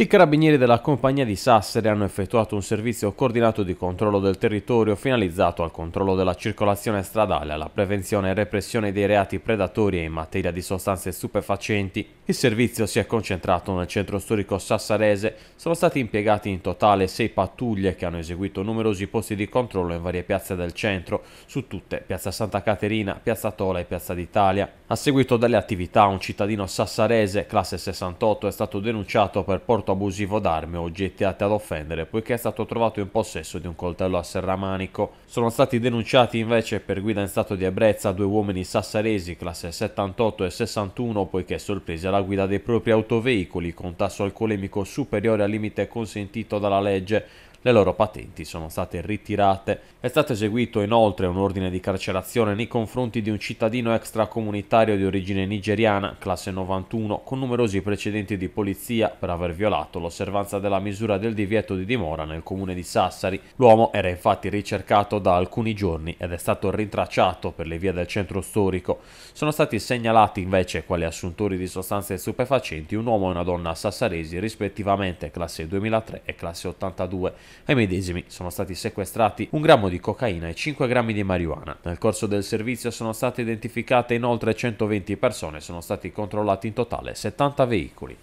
I carabinieri della compagnia di Sassari hanno effettuato un servizio coordinato di controllo del territorio finalizzato al controllo della circolazione stradale, alla prevenzione e repressione dei reati predatori e in materia di sostanze stupefacenti. Il servizio si è concentrato nel centro storico sassarese, sono stati impiegati in totale sei pattuglie che hanno eseguito numerosi posti di controllo in varie piazze del centro, su tutte piazza Santa Caterina, piazza Tola e piazza d'Italia. A seguito delle attività un cittadino sassarese, classe 68, è stato denunciato per porto furto abusivo d'arme o gettate ad offendere poiché è stato trovato in possesso di un coltello a serramanico. Sono stati denunciati invece per guida in stato di ebbrezza due uomini sassaresi classe 78 e 61 poiché sorpresi alla guida dei propri autoveicoli con tasso alcolemico superiore al limite consentito dalla legge le loro patenti sono state ritirate. È stato eseguito inoltre un ordine di carcerazione nei confronti di un cittadino extracomunitario di origine nigeriana, classe 91, con numerosi precedenti di polizia per aver violato l'osservanza della misura del divieto di dimora nel comune di Sassari. L'uomo era infatti ricercato da alcuni giorni ed è stato rintracciato per le vie del centro storico. Sono stati segnalati invece quali assuntori di sostanze stupefacenti un uomo e una donna sassaresi rispettivamente classe 2003 e classe 82. Ai medesimi sono stati sequestrati un grammo di cocaina e 5 grammi di marijuana. Nel corso del servizio sono state identificate inoltre 120 persone e sono stati controllati in totale 70 veicoli.